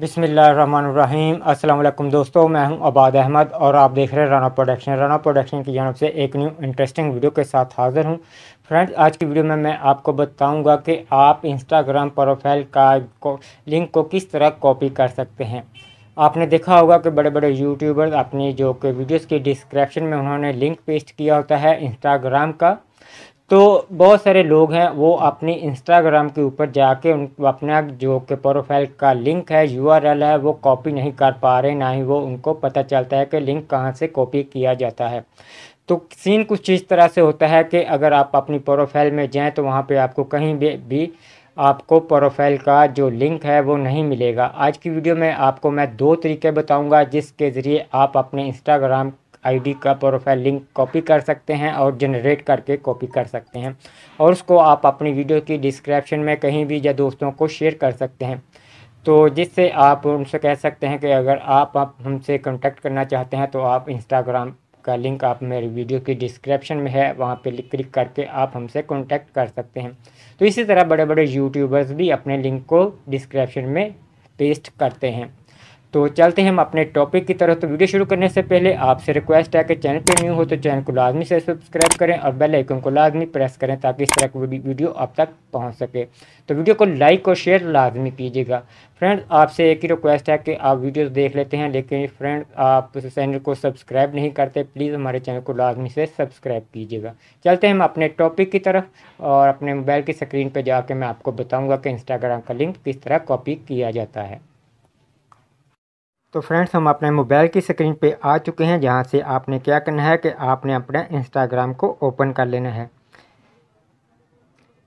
बिसमीम् अल्लाम दोस्तों मैं हूं आबाद अहमद और आप देख रहे हैं राना प्रोडक्शन राना प्रोडक्शन की जानब से एक न्यू इंटरेस्टिंग वीडियो के साथ हाज़िर हूं फ्रेंड्स आज की वीडियो में मैं आपको बताऊंगा कि आप इंस्टाग्राम प्रोफाइल का को, लिंक को किस तरह कॉपी कर सकते हैं आपने देखा होगा कि बड़े बड़े यूट्यूबर्स अपनी जो कि वीडियोज़ की डिस्क्रिप्शन में उन्होंने लिंक पेस्ट किया होता है इंस्टाग्राम का तो बहुत सारे लोग हैं वो अपने इंस्टाग्राम के ऊपर जाके उन अपना जो के प्रोफाइल का लिंक है यूआरएल है वो कॉपी नहीं कर पा रहे ना ही वो उनको पता चलता है कि लिंक कहाँ से कॉपी किया जाता है तो सीन कुछ इस तरह से होता है कि अगर आप अपनी प्रोफाइल में जाएँ तो वहाँ पर आपको कहीं भी, भी आपको प्रोफाइल का जो लिंक है वो नहीं मिलेगा आज की वीडियो में आपको मैं दो तरीके बताऊंगा जिसके ज़रिए आप अपने इंस्टाग्राम आईडी का प्रोफाइल लिंक कॉपी कर सकते हैं और जनरेट करके कॉपी कर सकते हैं और उसको आप अपनी वीडियो की डिस्क्रिप्शन में कहीं भी या दोस्तों को शेयर कर सकते हैं तो जिससे आप उनसे कह सकते हैं कि अगर आप, आप हमसे कॉन्टेक्ट करना चाहते हैं तो आप इंस्टाग्राम का लिंक आप मेरी वीडियो की डिस्क्रिप्शन में है वहाँ पे क्लिक करके आप हमसे कांटेक्ट कर सकते हैं तो इसी तरह बड़े बड़े यूट्यूबर्स भी अपने लिंक को डिस्क्रिप्शन में पेस्ट करते हैं तो चलते हैं हम अपने टॉपिक की तरफ तो वीडियो शुरू करने से पहले आपसे रिक्वेस्ट है कि चैनल पर न्यू हो तो चैनल को लाजमी से सब्सक्राइब करें और बेल आइकन को लाजमी प्रेस करें ताकि इस तरह की वीडियो आप तक पहुंच सके तो वीडियो को लाइक और शेयर लाजमी कीजिएगा फ्रेंड्स आपसे एक ही रिक्वेस्ट है कि आप वीडियो देख लेते हैं लेकिन फ्रेंड आप उस चैनल को सब्सक्राइब नहीं करते प्लीज़ हमारे चैनल को लाजमी से सब्सक्राइब कीजिएगा चलते हैं हम अपने टॉपिक की तरफ और अपने मोबाइल की स्क्रीन पर जाकर मैं आपको बताऊँगा कि इंस्टाग्राम का लिंक किस तरह कॉपी किया जाता है तो फ्रेंड्स हम अपने मोबाइल की स्क्रीन पे आ चुके हैं जहाँ से आपने क्या करना है कि आपने अपने इंस्टाग्राम को ओपन कर लेना है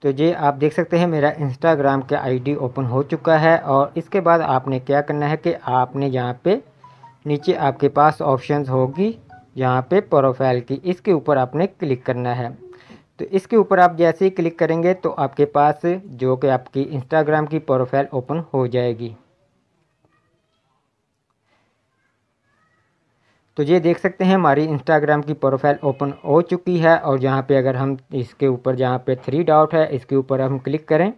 तो ये आप देख सकते हैं मेरा इंस्टाग्राम का आईडी ओपन हो चुका है और इसके बाद आपने क्या करना है कि आपने यहाँ पे नीचे आपके पास ऑप्शंस होगी यहाँ पे प्रोफाइल की इसके ऊपर आपने क्लिक करना है तो इसके ऊपर आप जैसे ही क्लिक करेंगे तो आपके पास जो कि आपकी इंस्टाग्राम की प्रोफाइल ओपन हो जाएगी तो ये देख सकते हैं हमारी इंस्टाग्राम की प्रोफाइल ओपन हो चुकी है और जहाँ पे अगर हम इसके ऊपर जहाँ पे थ्री डॉट है इसके ऊपर हम क्लिक करें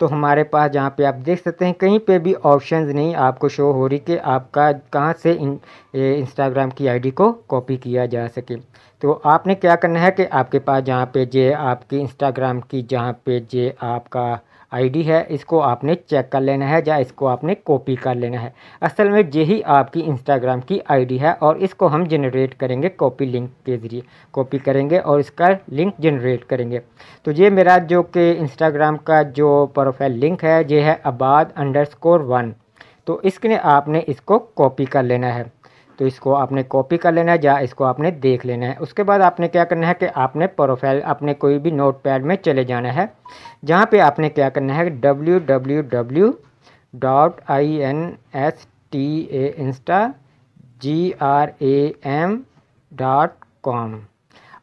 तो हमारे पास जहाँ पे आप देख सकते हैं कहीं पे भी ऑप्शंस नहीं आपको शो हो रही कि आपका कहाँ से इन, इंस्टाग्राम की आईडी को कॉपी किया जा सके तो आपने क्या करना है कि आपके पास जहाँ पे जे आपकी इंस्टाग्राम की जहाँ पे जे आपका आईडी है इसको आपने चेक कर लेना है या इसको आपने कॉपी कर लेना है असल में यही आपकी इंस्टाग्राम की आईडी है और इसको हम जनरेट करेंगे कॉपी लिंक के ज़रिए कॉपी करेंगे और इसका लिंक जनरेट करेंगे तो ये मेरा जो कि इंस्टाग्राम का जो प्रोफाइल लिंक है ये है आबाद अंडर स्कोर वन तो इसके आपने इसको कॉपी कर लेना है तो इसको आपने कॉपी कर लेना है या इसको आपने देख लेना है उसके बाद आपने क्या करना है कि आपने प्रोफाइल अपने कोई भी नोट पैड में चले जाना है जहाँ पे आपने क्या करना है W W W dot I N S T A insta G R A M dot com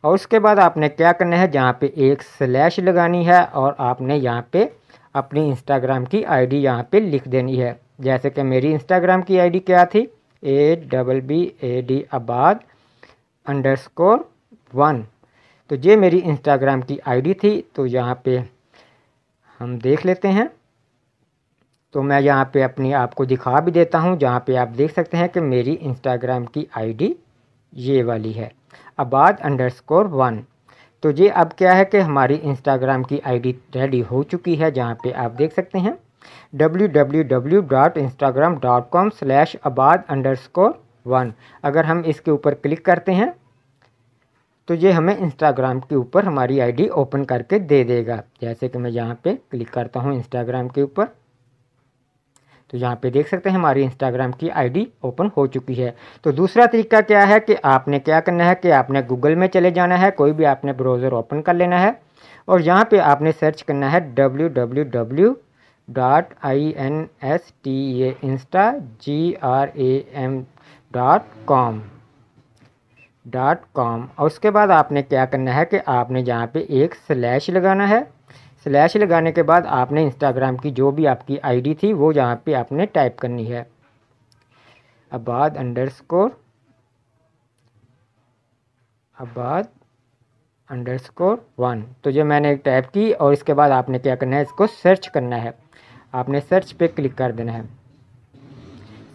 और उसके बाद आपने क्या करना है जहाँ पे एक स्लैश लगानी है और आपने यहाँ पे अपनी इंस्टाग्राम की आईडी यहाँ पर लिख देनी है जैसे कि मेरी इंस्टाग्राम की आईडी क्या थी A double B A D Abad underscore one तो ये मेरी इंस्टाग्राम की आईडी थी तो यहाँ पे हम देख लेते हैं तो मैं यहाँ पे अपने आप को दिखा भी देता हूँ जहाँ पे आप देख सकते हैं कि मेरी इंस्टाग्राम की आईडी ये वाली है आबाद अंडर स्कोर वन तो ये अब क्या है कि हमारी इंस्टाग्राम की आईडी रेडी हो चुकी है जहाँ पे आप देख सकते हैं W W W dot Instagram dot com slash Abad underscore one अगर हम इसके ऊपर क्लिक करते हैं तो ये हमें इंस्टाग्राम के ऊपर हमारी आईडी ओपन करके दे देगा जैसे कि मैं यहाँ पे क्लिक करता हूँ इंस्टाग्राम के ऊपर तो यहाँ पे देख सकते हैं हमारी इंस्टाग्राम की आईडी ओपन हो चुकी है तो दूसरा तरीका क्या है कि आपने क्या करना है कि आपने गूगल में चले जाना है कोई भी आपने ब्राउज़र ओपन कर लेना है और यहाँ पर आपने सर्च करना है W W W dot I N S T A insta G R A M dot com dot com और उसके बाद आपने क्या करना है कि आपने जहाँ पे एक स्लैश लगाना है स्लैश लगाने के बाद आपने इंस्टाग्राम की जो भी आपकी आईडी थी वो जहाँ पे आपने टाइप करनी है Abad underscore Abad underscore one तो जो मैंने टाइप की और इसके बाद आपने क्या करना है इसको सर्च करना है आपने सर्च पे क्लिक कर देना है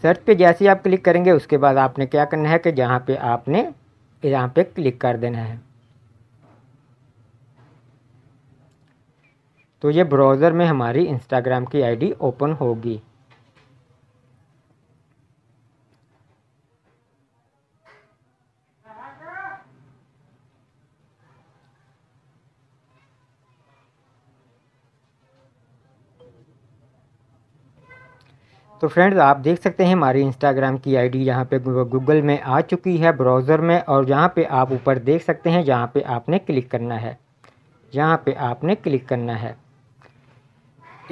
सर्च पे जैसे ही आप क्लिक करेंगे उसके बाद आपने क्या करना है कि जहाँ पे आपने यहाँ पे क्लिक कर देना है तो ये ब्राउज़र में हमारी इंस्टाग्राम की आईडी ओपन होगी तो फ्रेंड्स आप देख सकते हैं हमारी इंस्टाग्राम की आईडी यहाँ पर गूगल में आ चुकी है ब्राउज़र में और यहाँ पे आप ऊपर देख सकते हैं जहाँ पे आपने क्लिक करना है यहाँ पे आपने क्लिक करना है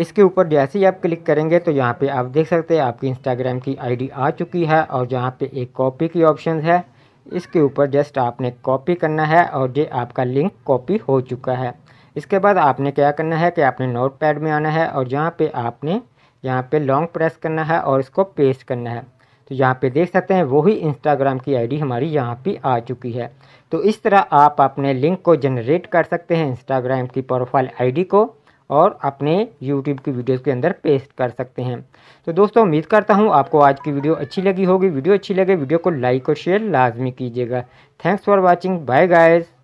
इसके ऊपर जैसे ही आप क्लिक करेंगे तो यहाँ पे आप देख सकते हैं आपकी इंस्टाग्राम की आईडी आ चुकी है और जहाँ पर एक कॉपी की ऑप्शन है इसके ऊपर जस्ट आपने कॉपी करना है और ये आपका लिंक कॉपी हो चुका है इसके बाद आपने क्या करना है कि आपने नोट पैड में आना है और जहाँ पर आपने यहाँ पे लॉन्ग प्रेस करना है और इसको पेस्ट करना है तो यहाँ पे देख सकते हैं वही इंस्टाग्राम की आईडी हमारी यहाँ पे आ चुकी है तो इस तरह आप अपने लिंक को जनरेट कर सकते हैं इंस्टाग्राम की प्रोफाइल आईडी को और अपने यूट्यूब की वीडियोस के अंदर पेस्ट कर सकते हैं तो दोस्तों उम्मीद करता हूँ आपको आज की वीडियो अच्छी लगी होगी वीडियो अच्छी लगे वीडियो को लाइक और शेयर लाजमी कीजिएगा thanks for watching bye guys